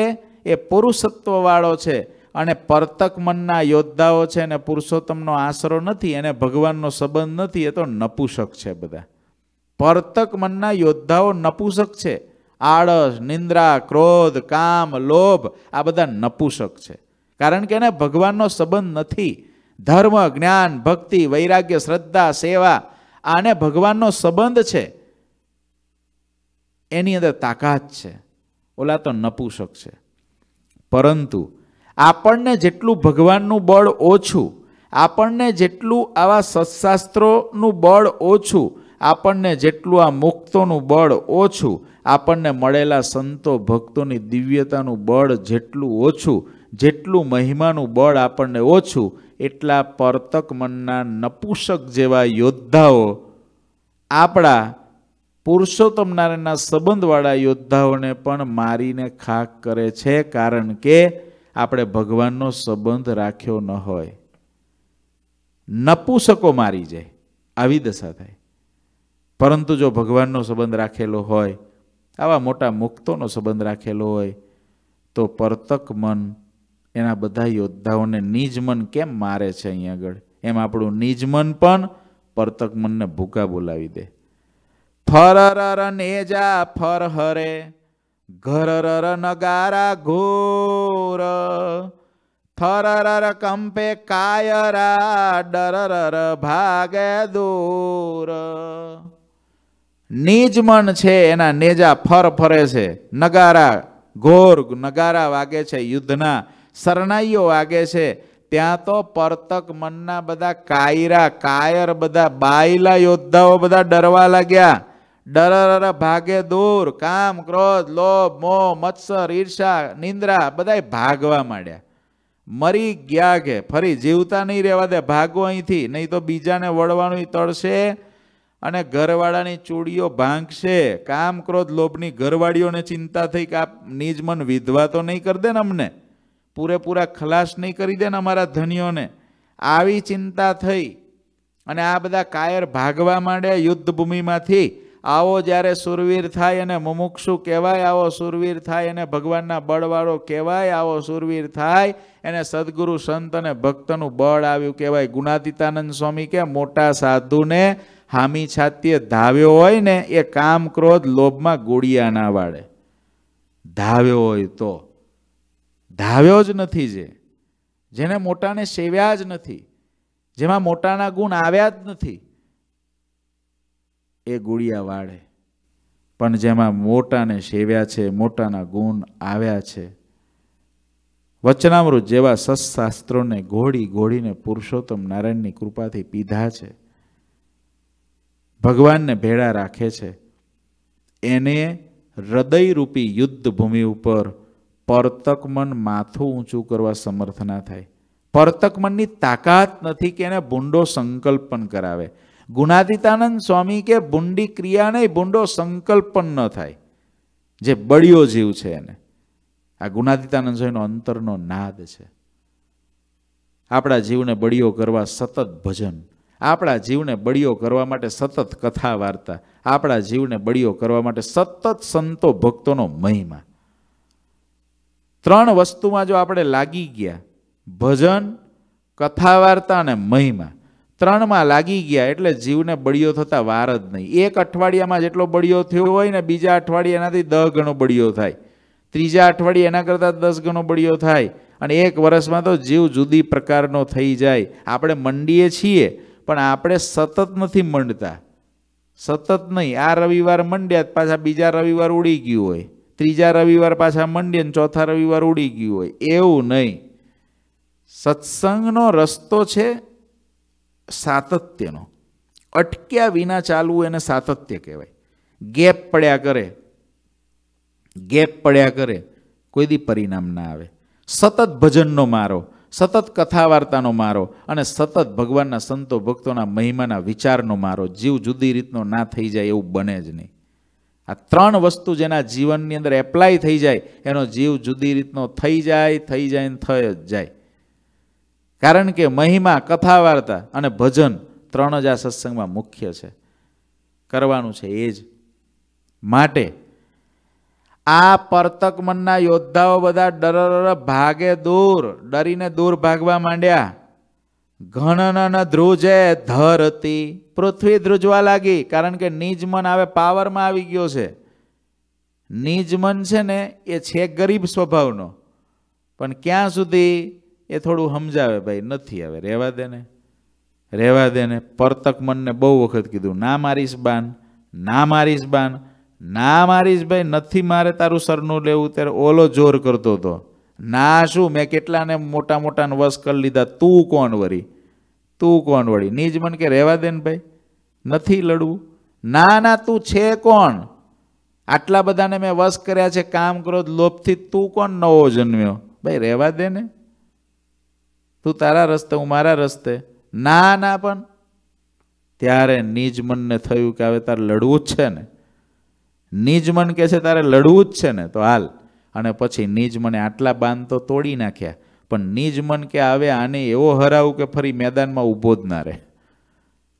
A: એ પુરુષત્વવાળો છે અને પરતક મનના યોદ્ધાઓ છે એને પુરુષોત્તમનો આશરો નથી એને ભગવાનનો સંબંધ નથી એ તો નપુસક છે બધા પરતક મનના યોદ્ધાઓ નપુસક છે આળસ નિંદ્રા ક્રોધ કામ લોભ આ બધા નપુસક છે કારણ કે એને ભગવાનનો સંબંધ નથી ધર્મ જ્ઞાન ભક્તિ વૈરાગ્ય શ્રદ્ધા સેવા આને ભગવાનનો સંબંધ છે એની અંદર તાકાત છે ઓલા તો નપુસક છે પરંતુ આપણને જેટલું ભગવાનનું બળ ઓછું આપણને જેટલું આવા સત્શાસ્ત્રોનું બળ ઓછું આપણને જેટલું આ મુક્તોનું બળ ઓછું આપણને મળેલા સંતો ભક્તોની દિવ્યતાનું બળ જેટલું ઓછું જેટલું મહિમાનું બળ આપણને ઓછું એટલા પરતક મનના નપુષક જેવા યોદ્ધાઓ આપણા પુરુષોત્તમ નારાયણના સંબંધવાળા યોદ્ધાઓને પણ મારીને ખાક કરે છે કારણ કે આપણે ભગવાનનો સંબંધ રાખ્યો ન હોય નપુસકો મારી જાય આવી દશા થાય પરંતુ જો ભગવાનનો સંબંધ રાખેલો હોય આવા મોટા મુક્તોનો સંબંધ રાખેલો હોય તો પરતક મન એના બધા યોદ્ધાઓને નિજ મન કેમ મારે છે અહીંયા આગળ એમ આપણું નિજ મન પણ પરતક મનને ભૂકા બોલાવી દે ફર નેજા ફર હરે ઘર નગારા ઘોર થરરર કંપે કાયરા ડરરર ભાગે દૂર નીજ મન છે એના નેજા ફર ફરે છે નગારા ઘોર નગારા વાગે છે યુદ્ધના સરનાઈઓ વાગે છે ત્યાં તો પરતક મનના બધા કાયરા કાયર બધા બાયલા યોદ્ધાઓ બધા ડરવા લાગ્યા ડરર ભાગે દૂર કામ ક્રોધ લોભ મો મત્સર ઈર્ષા નિંદ્રા બધાય ભાગવા માંડ્યા મરી ગયા કે ફરી જીવતા નહીં રહેવા દે ભાગો અહીંથી નહીં તો બીજાને વળવાનું તળશે અને ઘરવાળાની ચૂડીઓ ભાંગશે કામ ક્રોધ લોભની ઘરવાળીઓને ચિંતા થઈ કે આ નિજ મન વિધવા તો નહીં કરી દે ને અમને પૂરેપૂરા ખલાસ નહીં કરી દે ને અમારા ધનીઓને આવી ચિંતા થઈ અને આ બધા કાયર ભાગવા માંડ્યા યુદ્ધ ભૂમિમાંથી આવો જ્યારે સુરવીર થાય અને મુમુક્ષુ કહેવાય આવો સુરવીર થાય એને ભગવાનના બળવાળો કહેવાય આવો સુરવીર થાય એને સદગુરુ સંત અને ભક્તનું બળ આવ્યું કહેવાય ગુણાતીતાનંદ સ્વામી કે મોટા સાધુને હામી છાતીએ ધાવ્યો હોય ને એ કામ ક્રોધ લોભમાં ગોળિયા ના વાળે ધાવ્યો હોય તો ધાવ્યો જ નથી જે જેને મોટાને સેવ્યા જ નથી જેમાં મોટાના ગુણ આવ્યા જ નથી એ ગુડિયા વાળે પણ જેમાં મોટાને સેવ્યા છે મોટાના ગુણ આવ્યા છે વચનામૃત જેવા સત્શાસ્ત્રોને ઘોડી ઘોડીને પુરુષોત્તમ નારાયણની કૃપાથી પીધા છે ભગવાનને ભેળા રાખે છે એને હૃદયરૂપી યુદ્ધ ભૂમિ ઉપર પરતક મન માથું ઊંચું કરવા સમર્થ ના થાય પરતક પરતકમનની તાકાત નથી કે એને ભૂંડો સંકલ્પ પણ કરાવે ગુણાદિતાનંદ સ્વામી કે ભૂંડી ક્રિયા નહીં ભૂંડો સંકલ્પ પણ ન થાય જે બળિયો જીવ છે એને આ ગુણાતીતાનંદ સ્વામીનો અંતરનો નાદ છે આપણા જીવને બળીઓ કરવા સતત ભજન આપણા જીવને બળીઓ કરવા માટે સતત કથા વાર્તા આપણા જીવને બળીઓ કરવા માટે સતત સંતો ભક્તોનો મહિમા ત્રણ વસ્તુમાં જો આપણે લાગી ગયા ભજન કથા વાર્તા અને મહિમા ત્રણમાં લાગી ગયા એટલે જીવને બળીઓ થતા વાર જ નહીં એક અઠવાડિયામાં જેટલો બળીઓ થયો હોય ને બીજા અઠવાડિયે એનાથી દહ ગણો બળીઓ થાય ત્રીજા અઠવાડિયે એના કરતાં દસ ગણો બળીઓ થાય અને એક વર્ષમાં તો જીવ જુદી પ્રકારનો થઈ જાય આપણે મંડીએ છીએ પણ આપણે સતત નથી મંડતા સતત નહીં આ રવિવાર મંડ્યા પાછા બીજા રવિવાર ઉડી ગયું હોય ત્રીજા રવિવાર પાછા મંડીએ ને ચોથા રવિવાર ઉડી ગયું હોય એવું નહીં સત્સંગનો રસ્તો છે સાતત્યનો અટક્યા વિના ચાલવું એને સાતત્ય કહેવાય ગેપ પડ્યા કરે ગેપ પડ્યા કરે કોઈ દી પરિણામ ના આવે સતત ભજનનો મારો સતત કથા વાર્તાનો મારો અને સતત ભગવાનના સંતો ભક્તોના મહિમાના વિચારનો મારો જીવ જુદી રીતનો ના થઈ જાય એવું બને જ નહીં આ ત્રણ વસ્તુ જેના જીવનની અંદર એપ્લાય થઈ જાય એનો જીવ જુદી રીતનો થઈ જાય થઈ જાય ને થઈ જ જાય કારણ કે મહિમા કથા વાર્તા અને ભજન ત્રણ જ આ સત્સંગમાં મુખ્ય છે કરવાનું છે એ જ માટે આ પરતક મનના યોદ્ધાઓ બધા ડર ભાગે દૂર ડરીને દૂર ભાગવા માંડ્યા ઘણન ધ્રુજે ધરતી પૃથ્વી ધ્રુજવા લાગી કારણ કે નિજ મન હવે પાવરમાં આવી ગયો છે નિજ મન છે ને એ છે ગરીબ સ્વભાવનો પણ ક્યાં સુધી એ થોડું સમજાવે ભાઈ નથી હવે રહેવા દે ને રહેવા દે ને પરતક મનને બહુ વખત કીધું ના મારીશ બાન ના મારીશ બાન ના મારીશ ભાઈ નથી મારે તારું સરનું લેવું ત્યારે ઓલો જોર કરતો હતો ના શું મેં કેટલાને મોટા મોટાને વશ કરી લીધા તું કોણ વળી તું કોણ વળી નીજ મન કે રહેવા દે ને ભાઈ નથી લડવું ના ના તું છે કોણ આટલા બધાને મેં વશ કર્યા છે કામ કરો લોભથી તું કોણ નવો જન્મ્યો ભાઈ રહેવા દે ને તું તારા રસ્તે હું મારા રસ્તે ના ના પણ ત્યારે નીજ મનને થયું કે હવે તારે લડવું જ છે ને નિજમન કહે છે તારે લડવું જ છે ને તો હાલ અને પછી નિજમને આટલા બાંધ તો તોડી નાખ્યા પણ નિજમન કે આવે આને એવો હરાવું કે ફરી મેદાનમાં ઊભો જ ના રહે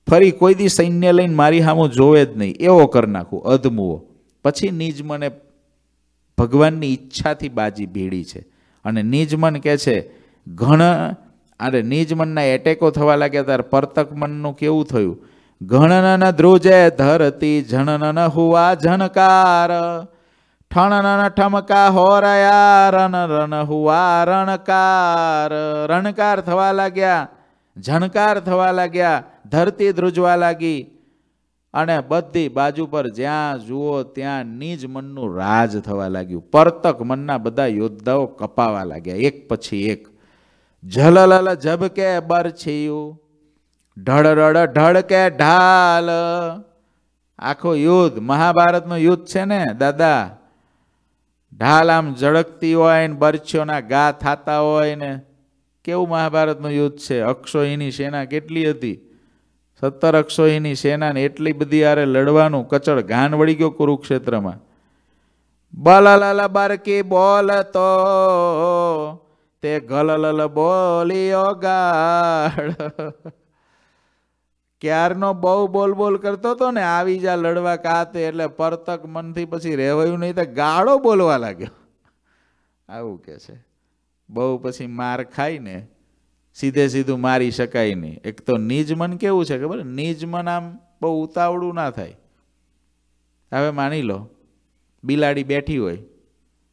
A: ફરી કોઈ દી સૈન્ય લઈને મારી સામું જોવે જ નહીં એવો કરી નાખું અધમુવો પછી નિજમને ભગવાનની ઈચ્છાથી બાજી ભીડી છે અને નિજમન કહે છે ઘણા અને નિજમનના એટેકો થવા લાગ્યા ત્યારે પરતકમનનું કેવું થયું ગણન ધ્રુજે ધરતી જણન હુવા જણકાર ઠણન ઠમકા હોરયા રન રન હુઆ રણકાર રણકાર થવા લાગ્યા ઝણકાર થવા લાગ્યા ધરતી ધ્રુજવા લાગી અને બધી બાજુ પર જ્યાં જુઓ ત્યાં નિજ મનનું રાજ થવા લાગ્યું પરતક મનના બધા યોદ્ધાઓ કપાવા લાગ્યા એક પછી એક જલલલ જબકે બર છિયું ઢળ ઢળ ઢળકે ઢાલ આખો યુદ્ધ મહાભારતનું યુદ્ધ છે ને દાદા ઢાલ આમ ઝળકતી હોય ને બરછીઓના ગા થતા હોય ને કેવું મહાભારતનું યુદ્ધ છે અક્ષોહીની સેના કેટલી હતી સત્તર અક્ષોહીની ને એટલી બધી આરે લડવાનું કચડ ઘાન વળી ગયો કુરુક્ષેત્રમાં બલલલ બરકી તો તે ગલલલ બોલી ઓગાડ ક્યારનો બહુ બોલ બોલ કરતો હતો ને આવી જા લડવા કાતે એટલે પરતક મનથી પછી રહેવાયું નહીં તો ગાળો બોલવા લાગ્યો આવું કે છે બહુ પછી માર ખાઈને સીધે સીધું મારી શકાય નહીં એક તો નિજ મન કેવું છે ખબર નિજ મન આમ બહુ ઉતાવળું ના થાય હવે માની લો બિલાડી બેઠી હોય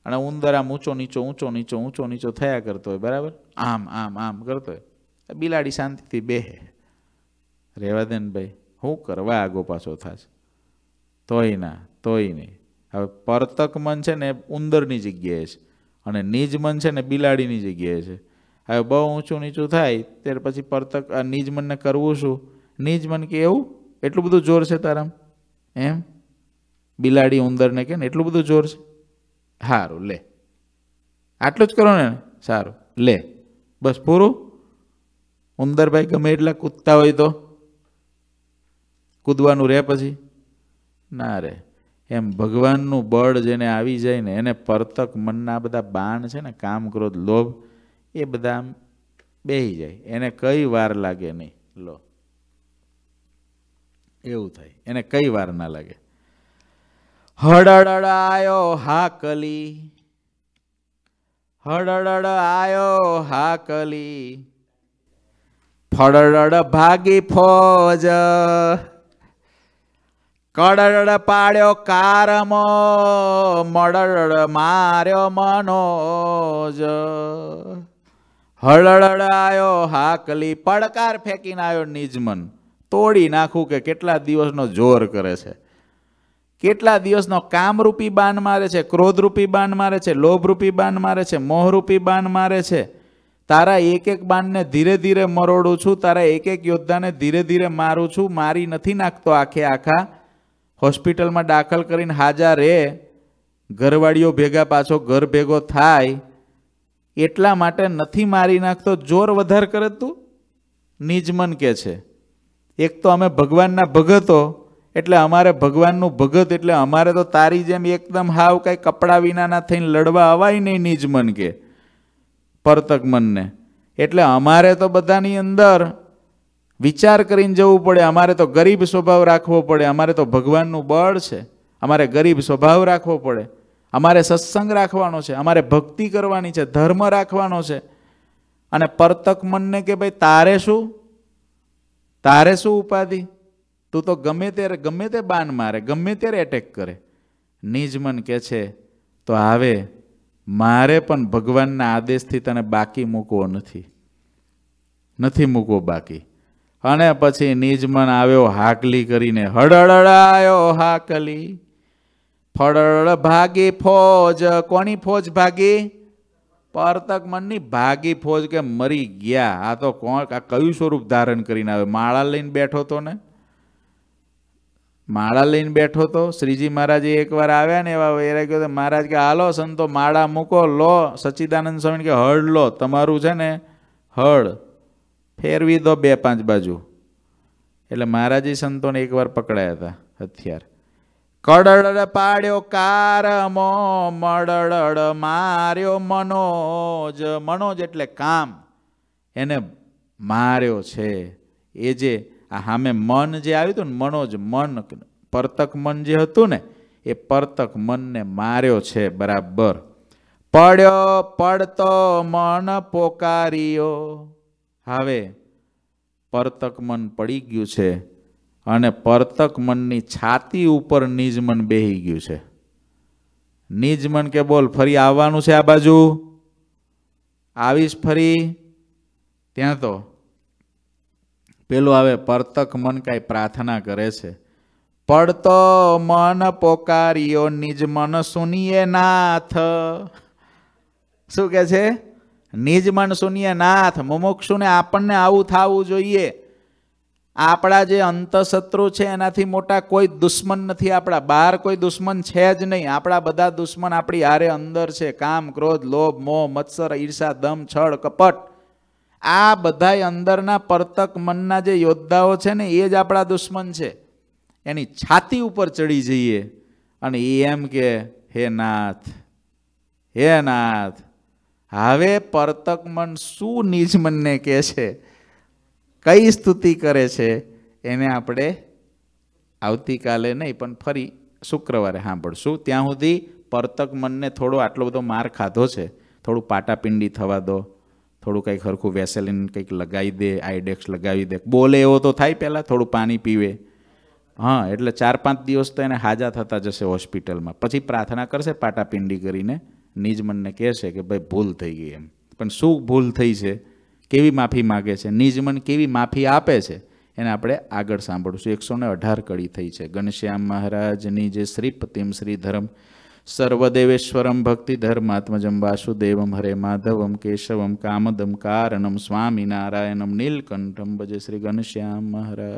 A: અને ઉંદર આમ ઊંચો નીચો ઊંચો નીચો ઊંચો નીચો થયા કરતો હોય બરાબર આમ આમ આમ કરતો હોય બિલાડી શાંતિથી બેહે રહેવા દે ને ભાઈ શું કરવા આગો પાછો થશે તોય ના તોય નહીં હવે પરતક મન છે ને ઉંદરની જગ્યાએ છે અને નિજ મન છે ને બિલાડીની જગ્યાએ છે હવે બહુ ઊંચું નીચું થાય ત્યારે પછી પરતક આ નિજ મનને કરવું શું નિજ મન કે એવું એટલું બધું જોર છે તારામ એમ બિલાડી ઉંદરને કે ને એટલું બધું જોર છે સારું લે આટલું જ કરો ને સારું લે બસ પૂરું ઉંદરભાઈ ગમે એટલા કૂદતા હોય તો કૂદવાનું રહે પછી ના રહે એમ ભગવાનનું બળ જેને આવી જાય ને એને પરતક મનના બધા બાણ છે ને કામ ક્રોધ લોભ એ બધા આમ બેહી જાય એને કઈ વાર લાગે નહીં લો એવું થાય એને કઈ વાર ના લાગે હડડ હડડડાયો હાકલી હડડડ આયો કલી ફળડડ ભાગી ફોજ કડડ પાડ્યો કારમ મડડ માર્યો મનોજ હળડ આવ્યો હાકલી પડકાર ફેંકીને આવ્યો નિજમન તોડી નાખું કે કેટલા દિવસનો જોર કરે છે કેટલા દિવસનો કામરૂપી બાન મારે છે ક્રોધરૂપી બાન મારે છે લોભરૂપી બાન મારે છે મોહરૂપી બાન મારે છે તારા એક એક બાણને ધીરે ધીરે મરોડું છું તારા એક એક યોદ્ધાને ધીરે ધીરે મારું છું મારી નથી નાખતો આખે આખા હોસ્પિટલમાં દાખલ કરીને હાજર રહે ઘરવાળીઓ ભેગા પાછો ઘર ભેગો થાય એટલા માટે નથી મારી નાખતો જોર વધાર કરે તું નિજમન કે છે એક તો અમે ભગવાનના ભગતો એટલે અમારે ભગવાનનું ભગત એટલે અમારે તો તારી જેમ એકદમ હાવ કાંઈ કપડાં વિનાના થઈને લડવા અવાય નહીં નિજમન કે પરતક મનને એટલે અમારે તો બધાની અંદર વિચાર કરીને જવું પડે અમારે તો ગરીબ સ્વભાવ રાખવો પડે અમારે તો ભગવાનનું બળ છે અમારે ગરીબ સ્વભાવ રાખવો પડે અમારે સત્સંગ રાખવાનો છે અમારે ભક્તિ કરવાની છે ધર્મ રાખવાનો છે અને પરતક મનને કે ભાઈ તારે શું તારે શું ઉપાધિ તું તો ગમે ત્યારે ગમે તે બાન મારે ગમે ત્યારે એટેક કરે નિજ મન કહે છે તો આવે મારે પણ ભગવાનના આદેશથી તને બાકી મૂકવો નથી નથી મૂકવો બાકી અને પછી નીજમન આવ્યો હાકલી કરીને હડળડાયો હાકલી ફળળ ભાગી ફોજ કોની ફોજ ભાગી પરતક મનની ભાગી ફોજ કે મરી ગયા આ તો કોણ આ કયું સ્વરૂપ ધારણ કરીને આવ્યો માળા લઈને બેઠો તો ને માળા લઈને બેઠો તો શ્રીજી મહારાજ એકવાર આવ્યા ને એવા એ ગયો તો મહારાજ કે હાલો સંતો માળા મૂકો લો સચિદાનંદ સ્વામી કે હળ લો તમારું છે ને હળ ફેરવી દો બે પાંચ બાજુ એટલે મહારાજી સંતોને એકવાર પકડાયા હતા હથિયાર કડળડ પાડ્યો કાર મો મડળડ માર્યો મનોજ મનોજ એટલે કામ એને માર્યો છે એ જે આ સામે મન જે આવ્યું હતું ને મનોજ મન પરતક મન જે હતું ને એ પરતક મનને માર્યો છે બરાબર પડ્યો પડતો મન પોકાર્યો હવે પરતક મન પડી ગયું છે અને પરતક મનની છાતી ઉપર નિજ મન બેહી ગયું છે નિજ મન કે બોલ ફરી આવવાનું છે આ બાજુ આવીશ ફરી ત્યાં તો પેલું આવે પરતક મન કાંઈ પ્રાર્થના કરે છે પડતો મન પોકાર્યો નિજ મન સુનિયે નાથ શું કે છે નિજમન શૂન્ય નાથ મુમુક્ષુને આપણને આવું થવું જોઈએ આપણા જે અંતઃશત્રુ છે એનાથી મોટા કોઈ દુશ્મન નથી આપણા બહાર કોઈ દુશ્મન છે જ નહીં આપણા બધા દુશ્મન આપણી હારે અંદર છે કામ ક્રોધ લોભ મોહ મત્સર ઈર્ષા દમ છળ કપટ આ બધાય અંદરના પરતક મનના જે યોદ્ધાઓ છે ને એ જ આપણા દુશ્મન છે એની છાતી ઉપર ચડી જઈએ અને એ એમ કે હે નાથ હે નાથ હવે પરતક મન શું નિજ મનને કહે છે કઈ સ્તુતિ કરે છે એને આપણે આવતીકાલે નહીં પણ ફરી શુક્રવારે સાંભળશું ત્યાં સુધી પરતક મનને થોડો આટલો બધો માર ખાધો છે થોડું પાટાપિંડી થવા દો થોડું કંઈક હરખું વેસેલિન કંઈક લગાવી દે આઈડેક્સ લગાવી દે બોલે એવો તો થાય પહેલાં થોડું પાણી પીવે હા એટલે ચાર પાંચ દિવસ તો એને હાજા થતા જશે હોસ્પિટલમાં પછી પ્રાર્થના કરશે પાટાપિંડી કરીને નિજ મનને કહે છે કે ભાઈ ભૂલ થઈ ગઈ એમ પણ શું ભૂલ થઈ છે કેવી માફી માગે છે નિજ મન કેવી માફી આપે છે એને આપણે આગળ સાંભળશું એકસો ને અઢાર કડી થઈ છે ઘનશ્યામ મહારાજની જે શ્રીપતિમ શ્રી ધર્મ સર્વદેવેશ્વરમ ભક્તિ ધર્માત્મજમ વાસુદેવમ હરે માધવમ કેશવમ કામદમ કારણમ સ્વામી નારાયણમ નીલકંઠમ ભજે શ્રી ઘનશ્યામ મહારાજ